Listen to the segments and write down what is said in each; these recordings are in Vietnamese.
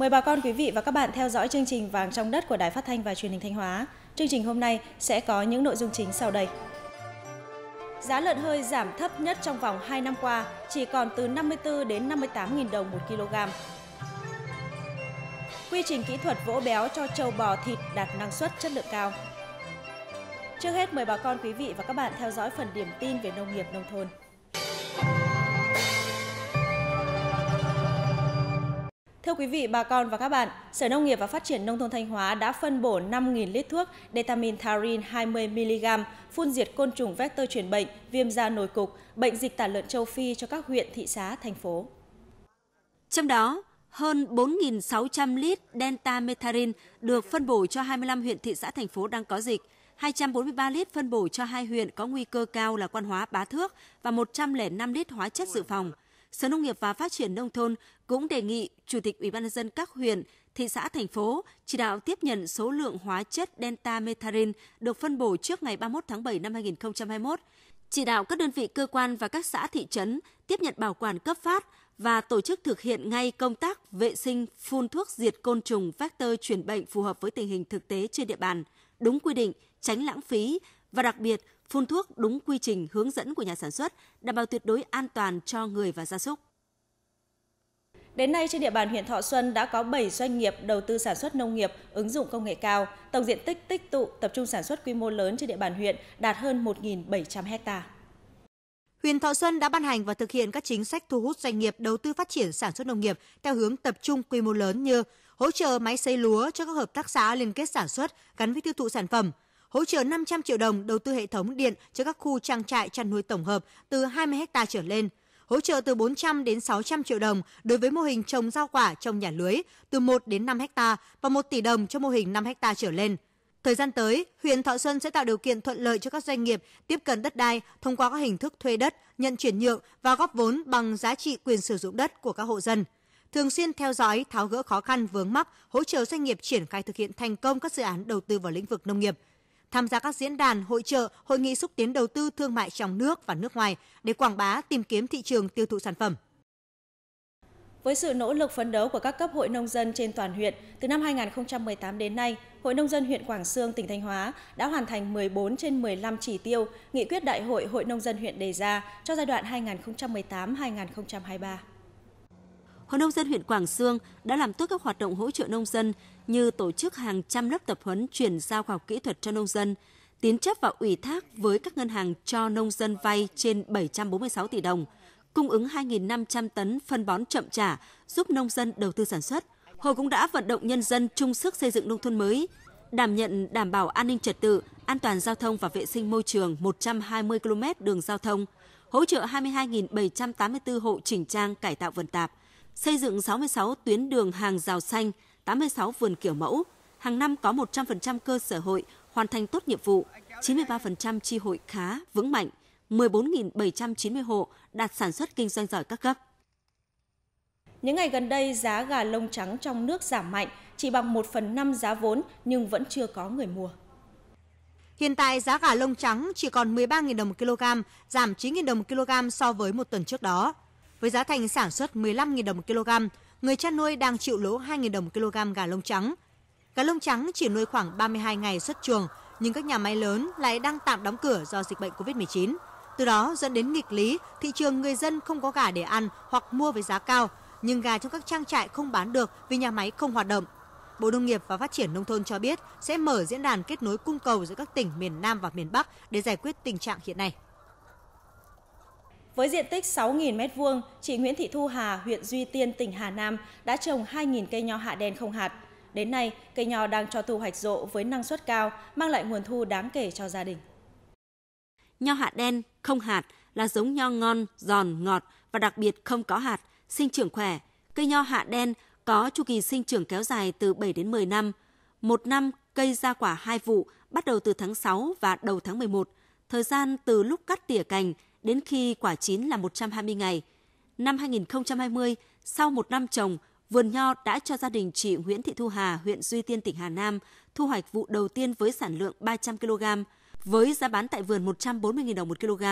Mời bà con quý vị và các bạn theo dõi chương trình Vàng trong đất của Đài Phát thanh và Truyền hình Thanh Hóa. Chương trình hôm nay sẽ có những nội dung chính sau đây. Giá lợn hơi giảm thấp nhất trong vòng 2 năm qua, chỉ còn từ 54 đến 58.000 đồng một kg. Quy trình kỹ thuật vỗ béo cho trâu bò thịt đạt năng suất chất lượng cao. Trước hết mời bà con quý vị và các bạn theo dõi phần điểm tin về nông nghiệp nông thôn. Thưa quý vị, bà con và các bạn, Sở Nông nghiệp và Phát triển Nông thôn Thanh Hóa đã phân bổ 5.000 lít thuốc Detamin Tharin 20mg phun diệt côn trùng vector truyền bệnh, viêm da nổi cục, bệnh dịch tả lợn châu Phi cho các huyện, thị xã, thành phố. Trong đó, hơn 4.600 lít delta Deltamethrin được phân bổ cho 25 huyện, thị xã, thành phố đang có dịch, 243 lít phân bổ cho hai huyện có nguy cơ cao là Quan Hóa, Bá Thước và 105 lít hóa chất dự phòng – Sở Nông nghiệp và Phát triển nông thôn cũng đề nghị Chủ tịch Ủy ban nhân dân các huyện, thị xã thành phố chỉ đạo tiếp nhận số lượng hóa chất Delta Methrin được phân bổ trước ngày 31 tháng 7 năm 2021, chỉ đạo các đơn vị cơ quan và các xã thị trấn tiếp nhận bảo quản cấp phát và tổ chức thực hiện ngay công tác vệ sinh phun thuốc diệt côn trùng vector truyền bệnh phù hợp với tình hình thực tế trên địa bàn, đúng quy định, tránh lãng phí và đặc biệt phun thuốc đúng quy trình hướng dẫn của nhà sản xuất, đảm bảo tuyệt đối an toàn cho người và gia súc. Đến nay trên địa bàn huyện Thọ Xuân đã có 7 doanh nghiệp đầu tư sản xuất nông nghiệp ứng dụng công nghệ cao. Tổng diện tích tích tụ tập trung sản xuất quy mô lớn trên địa bàn huyện đạt hơn 1.700 hectare. Huyện Thọ Xuân đã ban hành và thực hiện các chính sách thu hút doanh nghiệp đầu tư phát triển sản xuất nông nghiệp theo hướng tập trung quy mô lớn như hỗ trợ máy xây lúa cho các hợp tác xã liên kết sản xuất gắn với tiêu thụ sản phẩm, hỗ trợ 500 triệu đồng đầu tư hệ thống điện cho các khu trang trại chăn nuôi tổng hợp từ 20 ha trở lên, hỗ trợ từ 400 đến 600 triệu đồng đối với mô hình trồng rau quả trong nhà lưới từ 1 đến 5 ha và 1 tỷ đồng cho mô hình 5 ha trở lên. Thời gian tới, huyện Thọ Xuân sẽ tạo điều kiện thuận lợi cho các doanh nghiệp tiếp cận đất đai thông qua các hình thức thuê đất, nhận chuyển nhượng và góp vốn bằng giá trị quyền sử dụng đất của các hộ dân thường xuyên theo dõi, tháo gỡ khó khăn vướng mắc, hỗ trợ doanh nghiệp triển khai thực hiện thành công các dự án đầu tư vào lĩnh vực nông nghiệp – tham gia các diễn đàn, hội trợ, hội nghị xúc tiến đầu tư thương mại trong nước và nước ngoài để quảng bá, tìm kiếm thị trường tiêu thụ sản phẩm. Với sự nỗ lực phấn đấu của các cấp hội nông dân trên toàn huyện, từ năm 2018 đến nay, Hội Nông dân huyện Quảng Sương, tỉnh Thanh Hóa đã hoàn thành 14 trên 15 chỉ tiêu nghị quyết đại hội Hội Nông dân huyện đề ra cho giai đoạn 2018-2023. Hội Nông dân huyện Quảng Sương đã làm tốt các hoạt động hỗ trợ nông dân như tổ chức hàng trăm lớp tập huấn chuyển giao khoa học kỹ thuật cho nông dân, tín chấp và ủy thác với các ngân hàng cho nông dân vay trên 746 tỷ đồng, cung ứng 2.500 tấn phân bón chậm trả, giúp nông dân đầu tư sản xuất. Hội cũng đã vận động nhân dân chung sức xây dựng nông thôn mới, đảm nhận đảm bảo an ninh trật tự, an toàn giao thông và vệ sinh môi trường 120 km đường giao thông, hỗ trợ 22.784 hộ chỉnh trang cải tạo vườn tạp, xây dựng 66 tuyến đường hàng rào xanh – 86 vườn kiểu mẫu, hàng năm có 100% cơ sở hội hoàn thành tốt nhiệm vụ, 93% chi hội khá, vững mạnh, 14.790 hộ đạt sản xuất kinh doanh giỏi các cấp. Những ngày gần đây, giá gà lông trắng trong nước giảm mạnh, chỉ bằng 1 phần 5 giá vốn nhưng vẫn chưa có người mua. Hiện tại giá gà lông trắng chỉ còn 13.000 đồng một kg, giảm 9.000 đồng một kg so với một tuần trước đó. Với giá thành sản xuất 15.000 đồng một kg, người chăn nuôi đang chịu lỗ 2.000 đồng kg gà lông trắng. Gà lông trắng chỉ nuôi khoảng 32 ngày xuất chuồng, nhưng các nhà máy lớn lại đang tạm đóng cửa do dịch bệnh COVID-19. Từ đó dẫn đến nghịch lý, thị trường người dân không có gà để ăn hoặc mua với giá cao, nhưng gà trong các trang trại không bán được vì nhà máy không hoạt động. Bộ Nông nghiệp và Phát triển Nông thôn cho biết sẽ mở diễn đàn kết nối cung cầu giữa các tỉnh miền Nam và miền Bắc để giải quyết tình trạng hiện nay. Với diện tích 6.000 m2, chị Nguyễn Thị Thu Hà, huyện Duy Tiên, tỉnh Hà Nam đã trồng 2.000 cây nho hạ đen không hạt. Đến nay, cây nho đang cho thu hoạch rộ với năng suất cao, mang lại nguồn thu đáng kể cho gia đình. Nho hạ đen không hạt là giống nho ngon, giòn, ngọt và đặc biệt không có hạt, sinh trưởng khỏe. Cây nho hạ đen có chu kỳ sinh trưởng kéo dài từ 7 đến 10 năm. Một năm cây ra quả hai vụ bắt đầu từ tháng 6 và đầu tháng 11. Thời gian từ lúc cắt tỉa cành đến khi quả chín là 120 ngày. Năm 2020, sau một năm trồng, vườn nho đã cho gia đình chị Nguyễn Thị Thu Hà, huyện Duy Tiên, tỉnh Hà Nam, thu hoạch vụ đầu tiên với sản lượng 300 kg, với giá bán tại vườn 140.000 đồng một kg,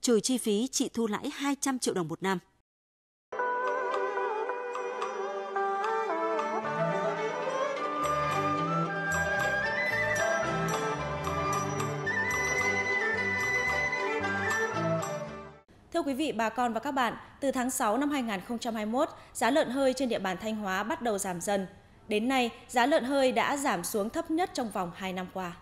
trừ chi phí chị thu lãi 200 triệu đồng một năm. quý vị, bà con và các bạn, từ tháng 6 năm 2021, giá lợn hơi trên địa bàn Thanh Hóa bắt đầu giảm dần. Đến nay, giá lợn hơi đã giảm xuống thấp nhất trong vòng 2 năm qua.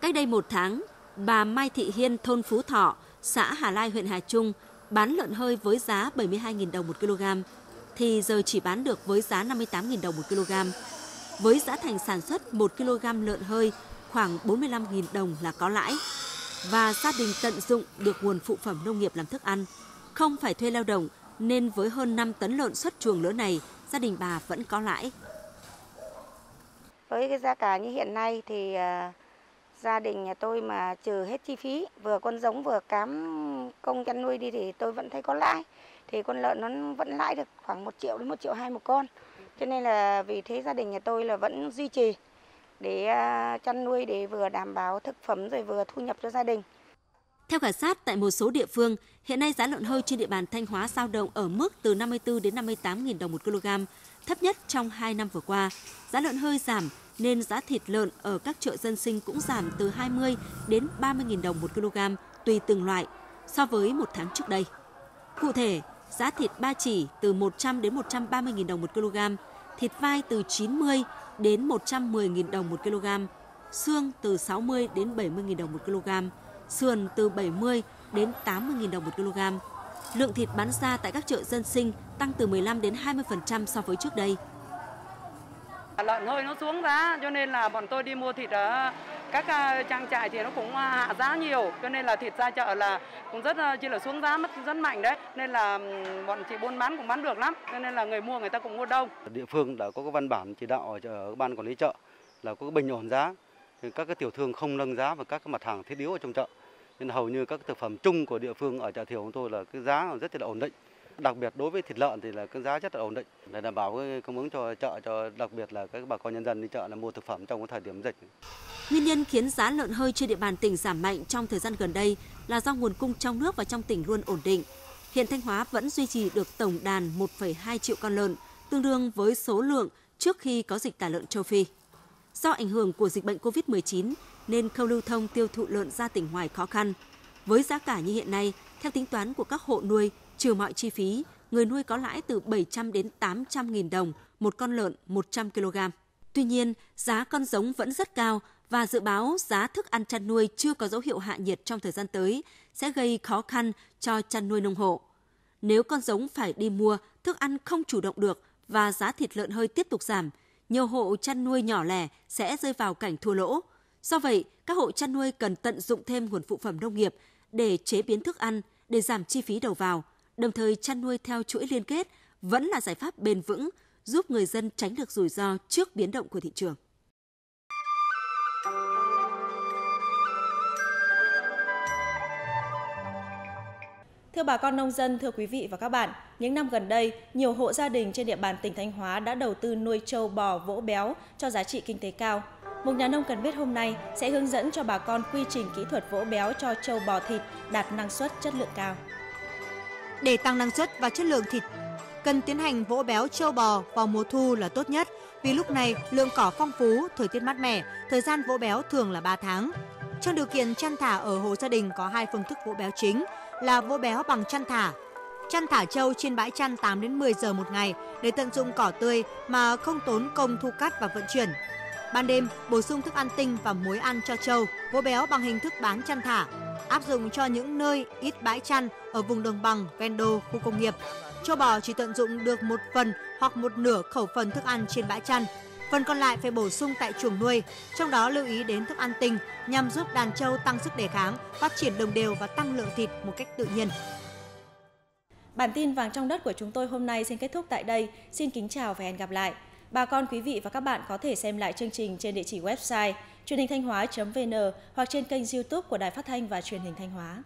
Cách đây một tháng, bà Mai Thị Hiên, thôn Phú Thọ, xã Hà Lai, huyện Hà Trung, bán lợn hơi với giá 72.000 đồng một kg, thì giờ chỉ bán được với giá 58.000 đồng một kg. Với giá thành sản xuất 1 kg lợn hơi khoảng 45.000 đồng là có lãi và gia đình tận dụng được nguồn phụ phẩm nông nghiệp làm thức ăn, không phải thuê lao động nên với hơn 5 tấn lợn xuất chuồng lứa này, gia đình bà vẫn có lãi. Với cái giá cả như hiện nay thì à, gia đình nhà tôi mà trừ hết chi phí vừa con giống vừa cám công chăn nuôi đi thì tôi vẫn thấy có lãi thì con lợn nó vẫn lãi được khoảng 1 triệu đến 1 triệu hai một con cho nên là vì thế gia đình nhà tôi là vẫn duy trì để à, chăn nuôi để vừa đảm bảo thực phẩm rồi vừa thu nhập cho gia đình. Theo khảo sát tại một số địa phương, hiện nay giá lợn hơi trên địa bàn Thanh Hóa dao động ở mức từ 54 đến 58.000 đồng một kg, thấp nhất trong 2 năm vừa qua. Giá lợn hơi giảm nên giá thịt lợn ở các chợ dân sinh cũng giảm từ 20 đến 30.000 đồng một kg tùy từng loại so với một tháng trước đây. Cụ thể, giá thịt ba chỉ từ 100 đến 130.000 đồng một kg, thịt vai từ 90 đến 110.000 đồng một kg, xương từ 60 đến 70.000 đồng một kg, sườn từ 70 đến 80.000 đồng một kg. Lượng thịt bán ra tại các chợ dân sinh tăng từ 15 đến 20% so với trước đây. Lợn hơi nó xuống giá cho nên là bọn tôi đi mua thịt ở các à, trang trại thì nó cũng à, hạ giá nhiều cho nên là thịt ra chợ là cũng rất à, chỉ là xuống giá mất rất mạnh đấy nên là bọn chị buôn bán cũng bán được lắm cho nên là người mua người ta cũng mua đông địa phương đã có cái văn bản chỉ đạo ở ban quản lý chợ là có cái bình ổn giá thì các cái tiểu thương không nâng giá và các cái mặt hàng thiết yếu ở trong chợ nên hầu như các thực phẩm chung của địa phương ở chợ thiều của tôi là cái giá rất là ổn định đặc biệt đối với thịt lợn thì là cái giá rất là ổn định để đảm bảo cái cung ứng cho chợ cho đặc biệt là các bà con nhân dân đi chợ là mua thực phẩm trong cái thời điểm dịch. Nguyên nhân khiến giá lợn hơi trên địa bàn tỉnh giảm mạnh trong thời gian gần đây là do nguồn cung trong nước và trong tỉnh luôn ổn định. Hiện Thanh Hóa vẫn duy trì được tổng đàn 1,2 triệu con lợn, tương đương với số lượng trước khi có dịch tả lợn châu Phi. Do ảnh hưởng của dịch bệnh COVID-19 nên khâu lưu thông tiêu thụ lợn ra tỉnh ngoài khó khăn. Với giá cả như hiện nay, theo tính toán của các hộ nuôi Trừ mọi chi phí, người nuôi có lãi từ 700 đến 800 nghìn đồng một con lợn 100 kg. Tuy nhiên, giá con giống vẫn rất cao và dự báo giá thức ăn chăn nuôi chưa có dấu hiệu hạ nhiệt trong thời gian tới sẽ gây khó khăn cho chăn nuôi nông hộ. Nếu con giống phải đi mua, thức ăn không chủ động được và giá thịt lợn hơi tiếp tục giảm, nhiều hộ chăn nuôi nhỏ lẻ sẽ rơi vào cảnh thua lỗ. Do vậy, các hộ chăn nuôi cần tận dụng thêm nguồn phụ phẩm nông nghiệp để chế biến thức ăn để giảm chi phí đầu vào – đồng thời chăn nuôi theo chuỗi liên kết vẫn là giải pháp bền vững giúp người dân tránh được rủi ro trước biến động của thị trường. Thưa bà con nông dân, thưa quý vị và các bạn, những năm gần đây, nhiều hộ gia đình trên địa bàn tỉnh Thanh Hóa đã đầu tư nuôi trâu bò vỗ béo cho giá trị kinh tế cao. Một nhà nông cần biết hôm nay sẽ hướng dẫn cho bà con quy trình kỹ thuật vỗ béo cho trâu bò thịt đạt năng suất chất lượng cao. Để tăng năng suất và chất lượng thịt, cần tiến hành vỗ béo trâu bò vào mùa thu là tốt nhất vì lúc này lượng cỏ phong phú, thời tiết mát mẻ, thời gian vỗ béo thường là 3 tháng. Trong điều kiện chăn thả ở hộ gia đình có hai phương thức vỗ béo chính là vỗ béo bằng chăn thả. Chăn thả trâu trên bãi chăn 8 đến 10 giờ một ngày để tận dụng cỏ tươi mà không tốn công thu cắt và vận chuyển. Ban đêm, bổ sung thức ăn tinh và muối ăn cho trâu, vỗ béo bằng hình thức bán chăn thả áp dụng cho những nơi ít bãi chăn ở vùng đồng bằng, ven đô, khu công nghiệp. Châu bò chỉ tận dụng được một phần hoặc một nửa khẩu phần thức ăn trên bãi chăn. Phần còn lại phải bổ sung tại chuồng nuôi, trong đó lưu ý đến thức ăn tinh nhằm giúp đàn trâu tăng sức đề kháng, phát triển đồng đều và tăng lượng thịt một cách tự nhiên. Bản tin vàng trong đất của chúng tôi hôm nay xin kết thúc tại đây. Xin kính chào và hẹn gặp lại. Bà con quý vị và các bạn có thể xem lại chương trình trên địa chỉ website truyền hình thanh hóa.vn hoặc trên kênh YouTube của Đài Phát thanh và Truyền hình Thanh Hóa.